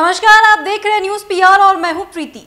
नमस्कार आप देख रहे हैं न्यूज पीआर और मैं हूं प्रीति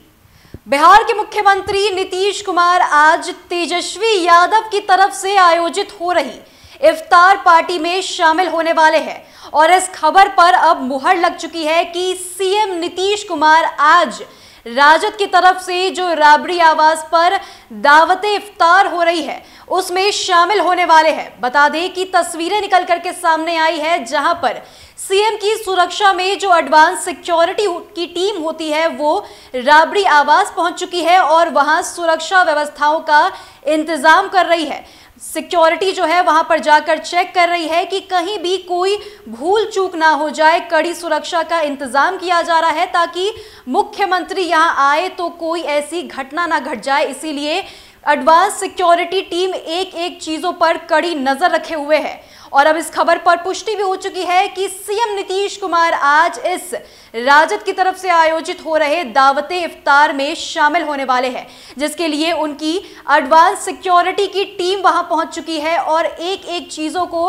बिहार के मुख्यमंत्री नीतीश कुमार आज तेजस्वी यादव की तरफ से आयोजित हो रही इफ्तार पार्टी में शामिल होने वाले हैं और इस खबर पर अब मुहर लग चुकी है कि सीएम नीतीश कुमार आज राजद की तरफ से जो राबड़ी आवास पर दावत इफ्तार हो रही है उसमें शामिल होने वाले हैं बता दें कि तस्वीरें निकल करके सामने आई है जहां पर सीएम की सुरक्षा में जो एडवांस सिक्योरिटी की टीम होती है वो राबड़ी आवास पहुंच चुकी है और वहां सुरक्षा व्यवस्थाओं का इंतजाम कर रही है सिक्योरिटी जो है वहां पर जाकर चेक कर रही है कि कहीं भी कोई भूल चूक ना हो जाए कड़ी सुरक्षा का इंतजाम किया जा रहा है ताकि मुख्यमंत्री यहां आए तो कोई ऐसी घटना ना घट जाए इसीलिए एडवांस सिक्योरिटी टीम एक एक चीज़ों पर कड़ी नज़र रखे हुए है और अब इस खबर पर पुष्टि भी हो चुकी है कि सीएम नीतीश कुमार आज इस राजद की तरफ से आयोजित हो रहे दावते इफ्तार में शामिल होने वाले हैं जिसके लिए उनकी एडवांस सिक्योरिटी की टीम वहां पहुंच चुकी है और एक एक चीज़ों को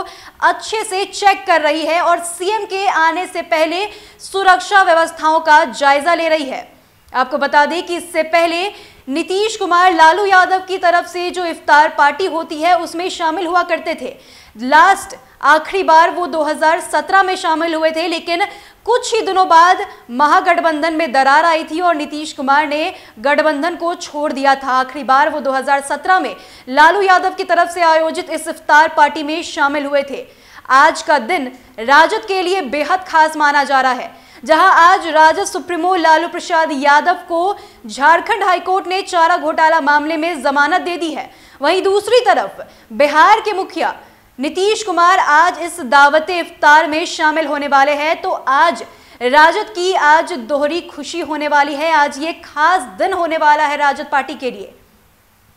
अच्छे से चेक कर रही है और सीएम के आने से पहले सुरक्षा व्यवस्थाओं का जायजा ले रही है आपको बता दें कि इससे पहले नीतीश कुमार लालू यादव की तरफ से जो इफ्तार पार्टी होती है उसमें शामिल हुआ करते थे लास्ट आखिरी बार वो 2017 में शामिल हुए थे लेकिन कुछ ही दिनों बाद महागठबंधन में दरार आई थी और नीतीश कुमार ने गठबंधन को छोड़ दिया था आखिरी बार वो 2017 में लालू यादव की तरफ से आयोजित इस इफ्तार पार्टी में शामिल हुए थे आज का दिन राजद के लिए बेहद खास माना जा रहा है जहां आज राजद सुप्रीमो लालू प्रसाद यादव को झारखंड हाईकोर्ट ने चारा घोटाला मामले में जमानत दे दी है वहीं दूसरी तरफ बिहार के मुखिया नीतीश कुमार आज इस दावत इफ्तार में शामिल होने वाले हैं तो आज राजद की आज दोहरी खुशी होने वाली है आज ये खास दिन होने वाला है राजद पार्टी के लिए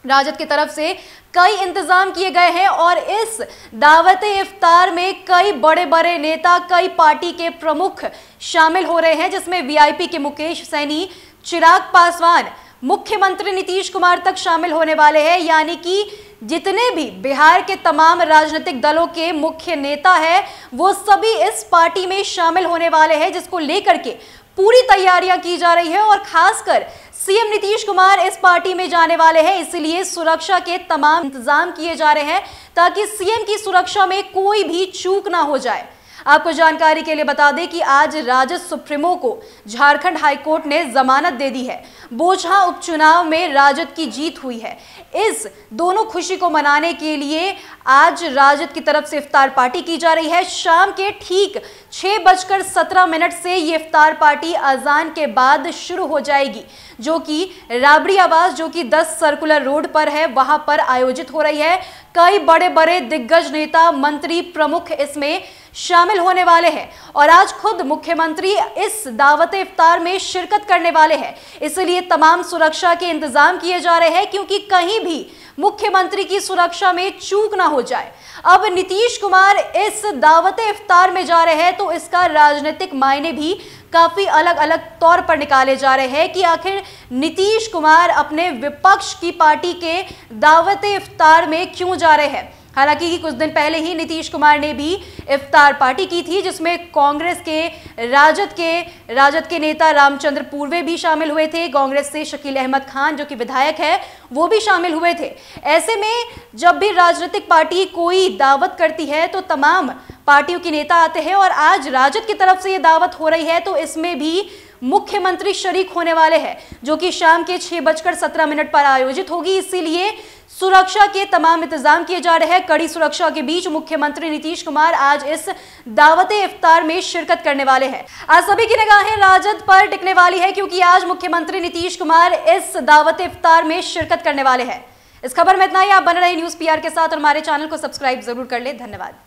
राजद की तरफ से कई इंतजाम किए गए हैं और इस दावत इफ्तार में कई बड़े बड़े नेता कई पार्टी के प्रमुख शामिल हो रहे हैं जिसमें वीआईपी के मुकेश सैनी चिराग पासवान मुख्यमंत्री नीतीश कुमार तक शामिल होने वाले हैं यानी कि जितने भी बिहार के तमाम राजनीतिक दलों के मुख्य नेता हैं वो सभी इस पार्टी में शामिल होने वाले हैं जिसको लेकर के पूरी तैयारियां की जा रही है और खासकर सीएम नीतीश कुमार इस पार्टी में जाने वाले हैं इसीलिए सुरक्षा के तमाम इंतजाम किए जा रहे हैं ताकि सीएम की सुरक्षा में कोई भी चूक ना हो जाए आपको जानकारी के लिए बता दें कि आज राजद सुप्रीमो को झारखंड हाईकोर्ट ने जमानत दे दी है बोझा उपचुनाव में राजद की जीत हुई है इस दोनों खुशी को मनाने के लिए आज राजद की तरफ से इफ्तार पार्टी की जा रही है शाम के ठीक छह बजकर सत्रह मिनट से ये इफ्तार पार्टी अजान के बाद शुरू हो जाएगी जो कि राबड़ी आवास जो कि 10 सर्कुलर रोड पर है वहां पर आयोजित हो रही है कई बड़े बड़े दिग्गज नेता मंत्री प्रमुख इसमें शामिल होने वाले हैं और आज खुद मुख्यमंत्री इस दावत इफ्तार में शिरकत करने वाले हैं इसलिए तमाम सुरक्षा के इंतजाम किए जा रहे हैं क्योंकि कहीं भी मुख्यमंत्री की सुरक्षा में चूक ना हो जाए अब नीतीश कुमार इस दावत इफ्तार में जा रहे हैं तो इसका राजनीतिक मायने भी काफ़ी अलग अलग तौर पर निकाले जा रहे हैं कि आखिर नीतीश कुमार अपने विपक्ष की पार्टी के दावत इफ्तार में क्यों जा रहे हैं हालांकि कुछ दिन पहले ही नीतीश कुमार ने भी इफ्तार पार्टी की थी जिसमें कांग्रेस के राजद के राजद के नेता रामचंद्र पूर्वे भी शामिल हुए थे कांग्रेस से शकील अहमद खान जो कि विधायक है वो भी शामिल हुए थे ऐसे में जब भी राजनीतिक पार्टी कोई दावत करती है तो तमाम पार्टियों के नेता आते हैं और आज राजद की तरफ से ये दावत हो रही है तो इसमें भी मुख्यमंत्री शरीक होने वाले हैं जो कि शाम के छह बजकर सत्रह मिनट पर आयोजित होगी इसीलिए सुरक्षा के तमाम इंतजाम किए जा रहे हैं कड़ी सुरक्षा के बीच मुख्यमंत्री नीतीश कुमार आज इस दावत इफ्तार में शिरकत करने वाले हैं आज सभी की निगाहें राजद पर टिकने वाली है क्योंकि आज मुख्यमंत्री नीतीश कुमार इस दावत इफ्तार में शिरकत करने वाले हैं इस खबर में इतना ही आप बन रहे न्यूज पीआर के साथ और हमारे चैनल को सब्सक्राइब जरूर कर ले धन्यवाद